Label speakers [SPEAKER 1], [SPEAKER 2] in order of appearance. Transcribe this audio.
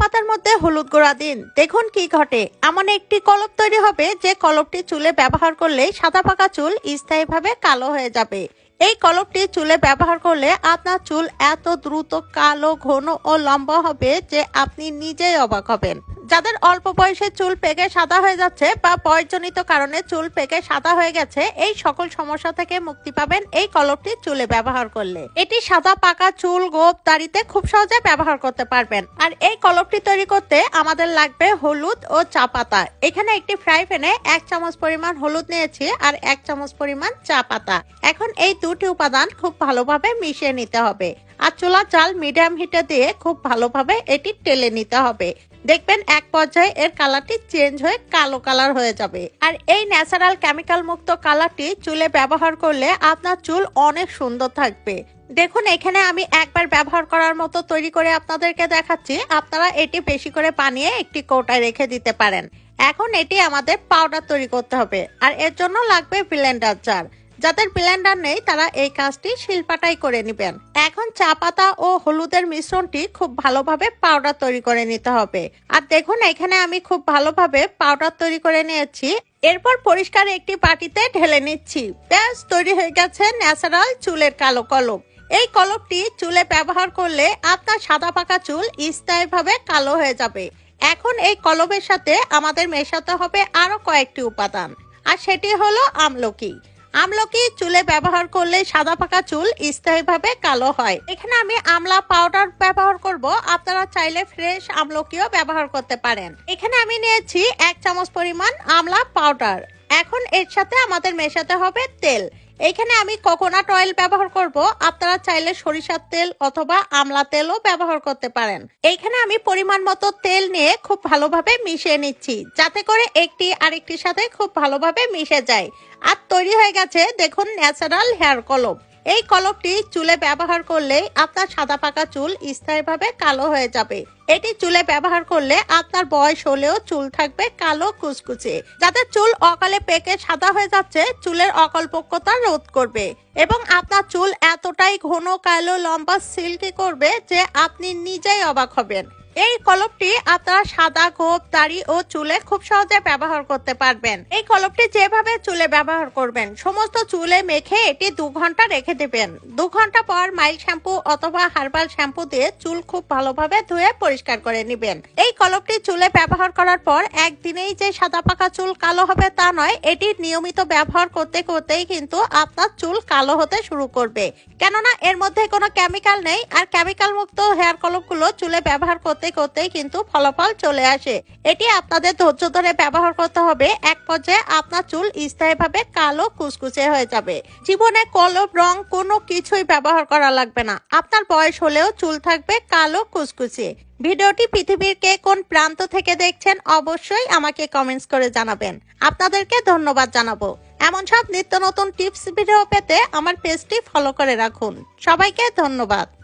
[SPEAKER 1] পাতার মধ্যে হলুদ গুঁড়া দিন দেখুন কি ঘটে এমন একটি কলপ তৈরি হবে যে কলপটি চুলে ব্যবহার করলে সাদা পাকা চুল স্থায়ীভাবে কালো হয়ে যাবে এই কলপটি চুলে ব্যবহার করলে আপনার চুল এত দ্রুত কালো ঘন ও লম্বা হবে যে আপনি নিজেই অবাক হবেন যাদের অল্প বয়সে চুল পেকে সাদা হয়ে যাচ্ছে বা বয়সজনিত কারণে চুল পেকে সাদা হয়ে গেছে এই সকল সমস্যা থেকে মুক্তি পাবেন এই কলমটি চুলে ব্যবহার করলে এটি সাদা পাকা চুল গোপ দাড়িতে খুব সহজে ব্যবহার করতে পারবেন আর এই কলমটি তৈরি করতে আমাদের লাগবে হলুদ ও চা পাতা এখানে একটি ফ্রাই প্যানে এক চামচ পরিমাণ হলুদ নিয়েছি আর এক চামচ পরিমাণ চা পাতা এখন এই দুটি উপাদান খুব ভালোভাবে মিশিয়ে নিতে হবে আচলা চাল মিডিয়াম হিটে দিয়ে খুব ভালোভাবে এটি টেলে নিতে হবে দেখবেন এক পর্যায়ে এর কালারটি চেঞ্জ হয়ে কালো কালার হয়ে যাবে আর এই ন্যাচারাল কেমিক্যাল মুক্ত কালারটি চুলে ব্যবহার করলে আপনার চুল অনেক সুন্দর থাকবে দেখুন এখানে আমি একবার ব্যবহার করার মতো তৈরি করে আপনাদেরকে দেখাচ্ছি আপনারা এটি বেশি করে বানিয়ে একটি কৌটায় রেখে দিতে পারেন এখন এটি আমাদের পাউডার তৈরি করতে হবে আর এর জন্য লাগবে ব্লেন্ডার জার যাদের ব্লেন্ডার নেই তারা এই কাজটি শিলপাটাই করে নেবেন এখন চা পাতা ও হলুদের মিশ্রণটি খুব ভালোভাবে পাউডার তৈরি করে নিতে হবে আর দেখুন এখানে আমি খুব ভালোভাবে পাউডার তৈরি করে নিয়েছি এরপর পরিষ্কার একটি বাটিতে ঢেলে নিচ্ছি ব্যাস তৈরি হয়ে গেছে ন্যাচারাল চুলের কালো কলম এই কলমটি চুলে ব্যবহার করলে আপনার সাদা পাকা চুল স্থায়ীভাবে কালো হয়ে যাবে এখন এই কলমের সাথে আমাদের মেশাতে হবে আরো কয়েকটি উপাদান আর সেটি হলো আমলকি আমলকি চুলে ব্যবহার করলে সাদা পাকা চুল স্থায়ীভাবে কালো হয় এখানে আমি আমলা পাউডার ব্যবহার করব আপনারা চাইলে ফ্রেশ আমলকিও ব্যবহার করতে পারেন এখানে আমি নিয়েছি এক চামচ পরিমাণ আমলা পাউডার এখন এর সাথে আমাদের মেশাতে হবে তেল এখানে আমি কোকোনাট অয়েল ব্যবহার করব আপনারা চাইলে সরিষার তেল অথবা আমলা তেলও ব্যবহার করতে পারেন এইখানে আমি পরিমাণ মতো তেল নিয়ে খুব ভালোভাবে মিশিয়ে নিচ্ছি যাতে করে একটি আরেকটির সাথে খুব ভালোভাবে মিশে যায় আর তৈরি হয়ে গেছে দেখুন ন্যাচারাল হেয়ার কলম এই কলমটি চুলে ব্যবহার করলে আপনার সাদা পাকা চুল স্থায়ীভাবে কালো হয়ে যাবে এটি চুলে ব্যবহার করলে আপনার বয়স হলেও চুল থাকবে কালো কুচকুচে যাতে চুল অকালে পেকে সাদা হয়ে যাচ্ছে চুলের অকল্পকতা রোধ করবে এবং আপনার চুল এতটাই ঘন কালো লম্বা সিল্কি করবে যে আপনি নিজেই অবাক হবেন এই কলপটি আপনারা সাদা গোপ দাড়ি ও চুলে খুব সহজে ব্যবহার করতে পারবেন এই কলপটি যেভাবে চুলে ব্যবহার করবেন সমস্ত চুলে মেখে এটি দু ঘন্টা রেখে দেবেন দু ঘন্টা পর মাইল শ্যাম্পু অথবা হার্বাল শ্যাম্পু দিয়ে চুল খুব ভালোভাবে ধুয়ে পরিষ্কার পরিষ্কার করে নিবেন এই কলমটি চুলে ব্যবহার করার পর একদিনেই যে সাদা পাকা চুল কালো হবে তা নয় এটি নিয়মিত ব্যবহার করতে করতেই কিন্তু আপনার চুল কালো হতে শুরু করবে কেননা এর মধ্যে কোনো কেমিক্যাল নেই আর কেমিক্যাল মুক্ত হেয়ার কলমগুলো চুলে ব্যবহার করতে করতেই কিন্তু ফলাফল চলে আসে এটি আপনাদের ধৈর্য ধরে ব্যবহার করতে হবে এক পর্যায়ে আপনার চুল স্থায়ীভাবে কালো কুচকুচে হয়ে যাবে জীবনে কলম রং কোনো কিছুই ব্যবহার করা লাগবে না আপনার বয়স হলেও চুল থাকবে কালো কুচকুচে ভিডিওটি পৃথিবীর কে কোন প্রান্ত থেকে দেখছেন অবশ্যই আমাকে কমেন্টস করে জানাবেন আপনাদেরকে ধন্যবাদ জানাবো এমন সব নিত্য নতুন টিপস ভিডিও পেতে আমার পেজটি ফলো করে রাখুন সবাইকে ধন্যবাদ